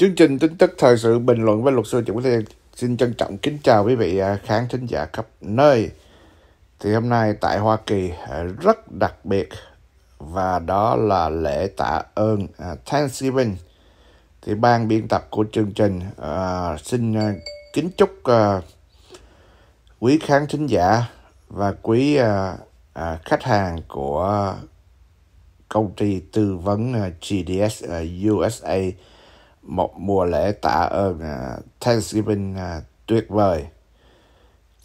Chương trình tin tức thời sự bình luận với luật sư Trịnh Quốc Thiên xin trân trọng kính chào quý vị à, khán thính giả khắp nơi. Thì hôm nay tại Hoa Kỳ à, rất đặc biệt và đó là lễ tạ ơn à, Thanksgiving. Thì ban biên tập của chương trình xin kính chúc quý khán thính giả và quý khách hàng của công ty tư vấn GDS uh, USA một mùa lễ tạ ơn à, Thanksgiving à, tuyệt vời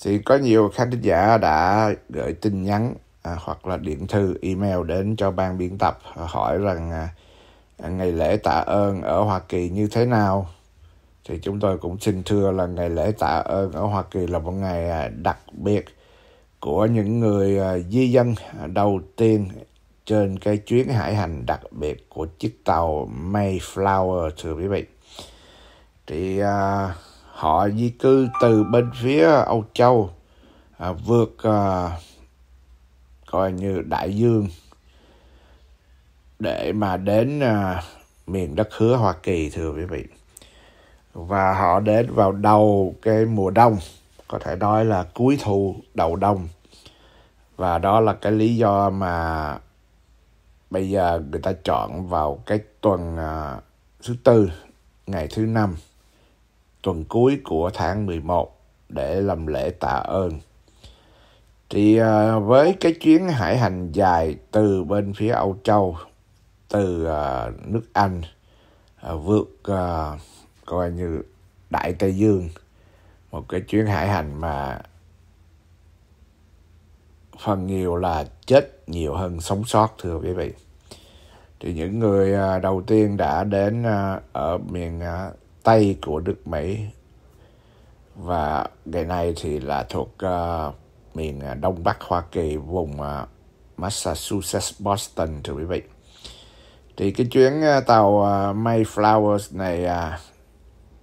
thì có nhiều khán giả đã gửi tin nhắn à, hoặc là điện thư email đến cho ban biên tập à, hỏi rằng à, ngày lễ tạ ơn ở Hoa Kỳ như thế nào thì chúng tôi cũng xin thưa là ngày lễ tạ ơn ở Hoa Kỳ là một ngày à, đặc biệt của những người à, di dân đầu tiên trên cái chuyến hải hành đặc biệt của chiếc tàu Mayflower thưa quý vị. Thì à, họ di cư từ bên phía Âu Châu à, vượt à, coi như đại dương để mà đến à, miền đất hứa Hoa Kỳ thưa quý vị. Và họ đến vào đầu cái mùa đông, có thể nói là cuối thu đầu đông. Và đó là cái lý do mà bây giờ người ta chọn vào cái tuần à, thứ tư ngày thứ năm tuần cuối của tháng 11 để làm lễ tạ ơn thì à, với cái chuyến hải hành dài từ bên phía Âu Châu từ à, nước Anh à, vượt à, coi như Đại Tây Dương một cái chuyến hải hành mà phần nhiều là chết nhiều hơn sống sót thưa quý vị thì những người à, đầu tiên đã đến à, ở miền à, tây của nước mỹ và ngày nay thì là thuộc miền đông bắc hoa kỳ vùng massachusetts boston thưa quý vị thì cái chuyến tàu mayflowers này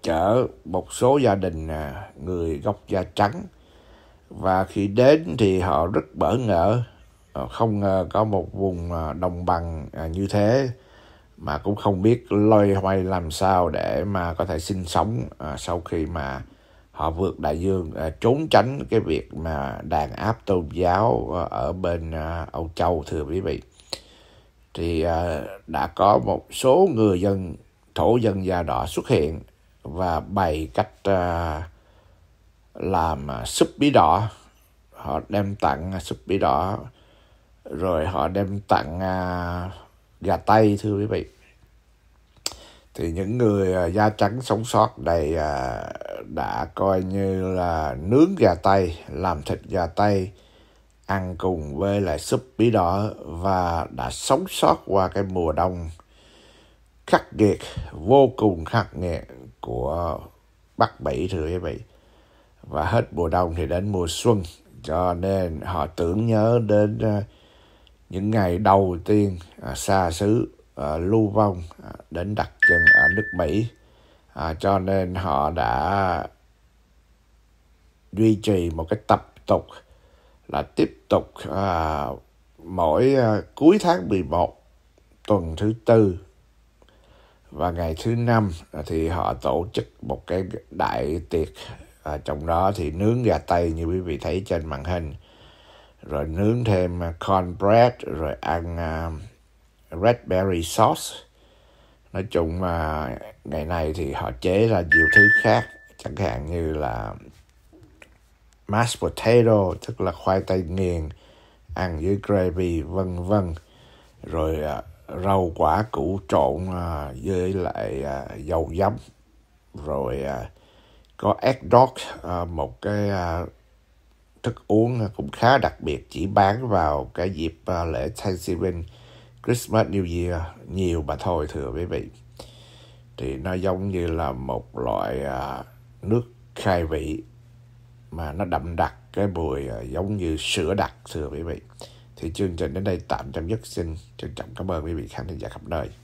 chở một số gia đình người gốc da trắng và khi đến thì họ rất bỡ ngỡ không ngờ có một vùng ờ, đồng bằng ờ, như thế mà cũng không biết loay hoay làm sao để mà có thể sinh sống ờ, sau khi mà họ vượt đại dương trốn tránh cái việc mà đàn áp tôn giáo ở bên Âu Châu thưa quý vị thì đã có một số người dân thổ dân da đỏ xuất hiện và bày cách làm à, súp bí đỏ họ đem tặng à, súp bí đỏ rồi họ đem tặng à, gà tây thưa quý vị thì những người da trắng sống sót này đã coi như là nướng gà tây làm thịt gà tây ăn cùng với lại súp bí đỏ và đã sống sót qua cái mùa đông khắc nghiệt vô cùng khắc nghiệt của Bắc Mỹ thưa quý vị và hết mùa đông thì đến mùa xuân cho nên họ tưởng nhớ đến ờ, những ngày đầu tiên ờ, xa xứ lưu vong ờ, đến đặt chân ở nước Mỹ cho nên họ đã duy trì một cái tập tục là tiếp tục mỗi cuối tháng 11 tuần thứ tư và ngày thứ năm thì họ tổ chức một cái đại tiệc à, trong đó thì nướng gà tây như quý vị thấy trên màn hình rồi nướng thêm à, cornbread rồi ăn uh, à, red berry sauce nói chung mà ngày này thì họ chế ra nhiều thứ khác chẳng hạn như là mashed potato tức là khoai tây nghiền ăn với gravy vân vân rồi uh, rau quả củ trộn uh, với lại uh, dầu giấm rồi uh, có Adrock à, một cái à, thức uống cũng khá đặc biệt chỉ bán vào cái dịp à, lễ Thanksgiving Christmas New Year nhiều mà thôi thưa quý vị thì nó giống như là một loại nước khai vị mà nó đậm đặc cái mùi giống như sữa đặc thưa quý vị thì chương trình đến đây tạm chấm dứt xin trân trọng cảm ơn quý vị khán thính giả khắp nơi